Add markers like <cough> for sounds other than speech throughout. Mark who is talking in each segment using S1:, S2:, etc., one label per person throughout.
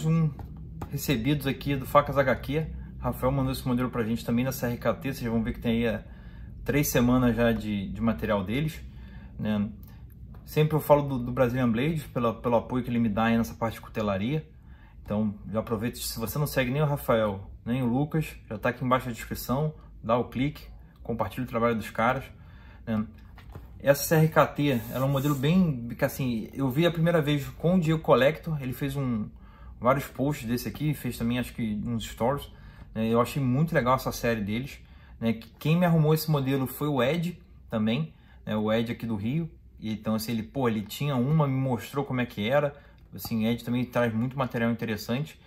S1: mais um recebidos aqui do Facas HQ. Rafael mandou esse modelo pra gente também nessa RKT. Vocês vão ver que tem aí é, três semanas já de, de material deles. Né? Sempre eu falo do, do Brazilian Blade, pelo apoio que ele me dá aí nessa parte de cutelaria. Então já aproveito. se você não segue nem o Rafael, nem o Lucas, já tá aqui embaixo da descrição, dá o clique, compartilha o trabalho dos caras. Né? Essa CRKT era é um modelo bem, que assim, eu vi a primeira vez com o Diego Collector, ele fez um, vários posts desse aqui, fez também acho que uns stories. Né? Eu achei muito legal essa série deles. Né? Quem me arrumou esse modelo foi o Ed também, né? o Ed aqui do Rio. E, então assim, ele, pô, ele tinha uma, me mostrou como é que era. Assim, Ed também traz muito material interessante.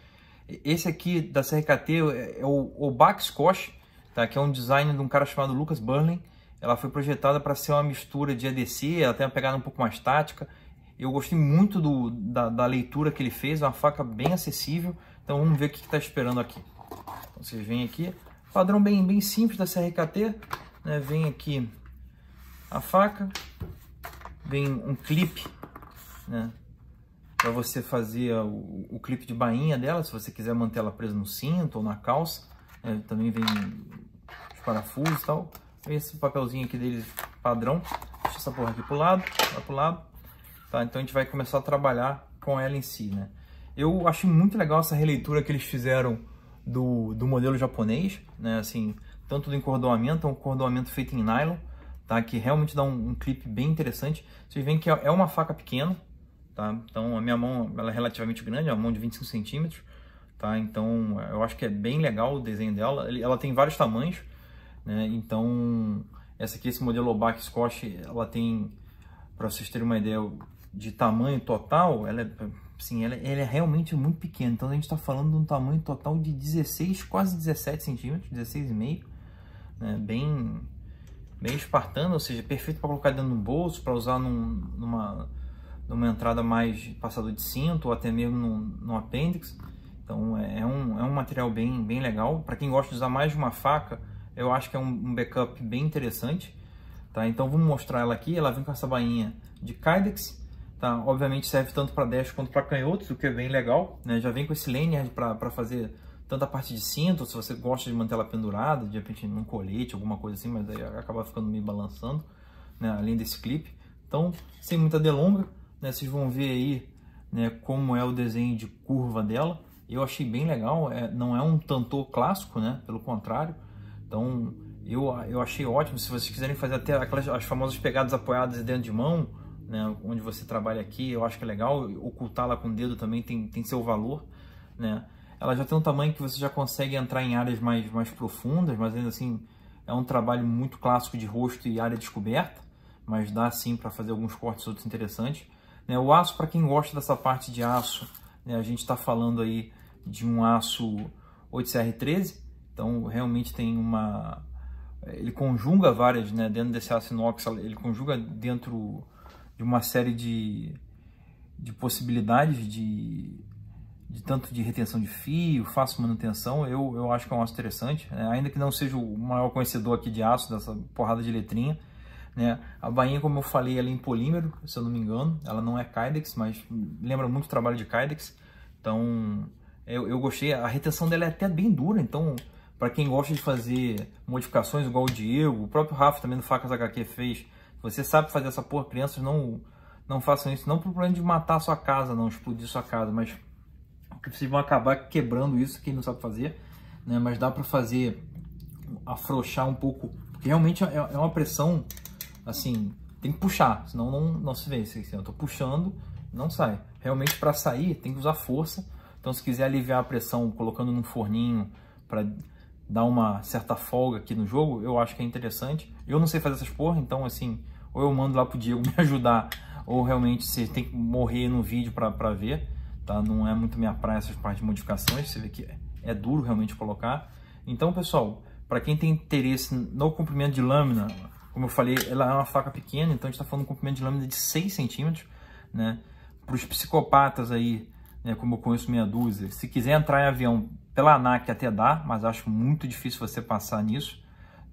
S1: Esse aqui da CRKT é, é o, o Backscosh, tá? que é um design de um cara chamado Lucas Burling. Ela foi projetada para ser uma mistura de ADC, ela tem uma pegada um pouco mais tática eu gostei muito do, da, da, leitura que ele fez, é uma faca bem acessível. Então vamos ver o que está esperando aqui. Então, vocês vêm aqui, padrão bem, bem simples da CRKT. Né? Vem aqui a faca, vem um clipe né? para você fazer o, o, clipe de bainha dela, se você quiser manter ela presa no cinto ou na calça. Né? Também vem os parafusos e tal. Esse papelzinho aqui deles padrão. Deixa essa porra aqui pro lado, vai pro lado Tá? Então a gente vai começar a trabalhar com ela em si, né? Eu achei muito legal essa releitura que eles fizeram do, do modelo japonês, né? Assim, tanto do encordoamento, é um encordoamento feito em nylon, tá? Que realmente dá um, um clipe bem interessante. Vocês veem que é, é uma faca pequena, tá? Então a minha mão ela é relativamente grande, é uma mão de 25 centímetros, tá? Então eu acho que é bem legal o desenho dela. Ela tem vários tamanhos, né? Então essa aqui, esse modelo Obac Scotch, ela tem, para vocês terem uma ideia, de tamanho total, ela é, ela, ela é realmente muito pequena. Então a gente está falando de um tamanho total de 16, quase 17 centímetros, 16,5, né? bem, bem espartano, ou seja, é perfeito para colocar dentro de um bolso, para usar num, numa, numa entrada mais passador de cinto ou até mesmo num, num apêndice. Então é, é um, é um material bem, bem legal. Para quem gosta de usar mais de uma faca, eu acho que é um, um backup bem interessante. Tá? Então vamos mostrar ela aqui. Ela vem com essa bainha de Kydex Tá? Obviamente serve tanto para dash quanto para canhotos, o que é bem legal. Né? Já vem com esse lanyard para fazer tanto a parte de cinto, se você gosta de manter ela pendurada, de repente num colete, alguma coisa assim, mas aí acaba ficando meio balançando, né? além desse clipe. Então, sem muita delonga, né? vocês vão ver aí né, como é o desenho de curva dela. Eu achei bem legal, é, não é um tanto clássico, né? pelo contrário. Então, eu, eu achei ótimo. Se vocês quiserem fazer até aquelas, as famosas pegadas apoiadas dentro de mão, né? Onde você trabalha aqui, eu acho que é legal. Ocultá-la com o dedo também tem, tem seu valor, né? Ela já tem um tamanho que você já consegue entrar em áreas mais, mais profundas, mas ainda assim é um trabalho muito clássico de rosto e área descoberta, mas dá sim para fazer alguns cortes outros interessantes. Né? O aço, para quem gosta dessa parte de aço, né? a gente está falando aí de um aço 8CR13, então realmente tem uma... ele conjuga várias, né? dentro desse aço inox, ele conjuga dentro de uma série de, de possibilidades de, de tanto de retenção de fio, faço manutenção, eu, eu acho que é um aço interessante, né? ainda que não seja o maior conhecedor aqui de aço, dessa porrada de letrinha, né? A bainha, como eu falei, ela é em polímero, se eu não me engano, ela não é Kydex, mas lembra muito o trabalho de Kydex, então eu, eu gostei, a retenção dela é até bem dura, então para quem gosta de fazer modificações igual o Diego, o próprio Rafa também do Facas HQ fez, você sabe fazer essa porra, crianças não não façam isso, não por problema de matar sua casa, não explodir sua casa, mas que vocês vão acabar quebrando isso quem não sabe fazer, né? Mas dá para fazer afrouxar um pouco, porque realmente é, é uma pressão assim, tem que puxar, senão não, não se vê. Assim, eu tô puxando, não sai. Realmente para sair tem que usar força. Então se quiser aliviar a pressão colocando num forninho para dar uma certa folga aqui no jogo, eu acho que é interessante. Eu não sei fazer essas porra, então assim, ou eu mando lá pro Diego <laughs> me ajudar, ou realmente você tem que morrer no vídeo para ver, tá? Não é muito minha praia essas partes de modificações, você vê que é, é duro realmente colocar. Então, pessoal, para quem tem interesse no comprimento de lâmina, como eu falei, ela é uma faca pequena, então a gente está falando de um comprimento de lâmina de 6 centímetros, né? Para os psicopatas aí, né, como eu conheço meia dúzia, se quiser entrar em avião pela ANAC até dá, mas acho muito difícil você passar nisso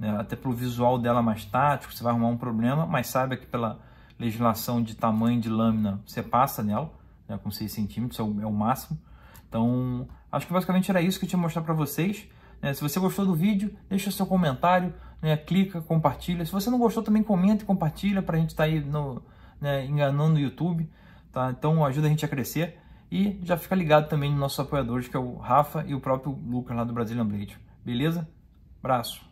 S1: né? até pelo visual dela mais tático, você vai arrumar um problema, mas saiba que pela legislação de tamanho de lâmina, você passa nela, né? com 6 centímetros é o, é o, máximo. Então, acho que basicamente era isso que eu tinha que mostrar para vocês. Né? Se você gostou do vídeo, deixa seu comentário, né? clica, compartilha. Se você não gostou, também comenta e compartilha para a gente estar tá aí no, né? enganando o YouTube. Tá? Então, ajuda a gente a crescer. E já fica ligado também nos nossos apoiadores, que é o Rafa e o próprio Lucas lá do Brazilian Blade. Beleza? Abraço!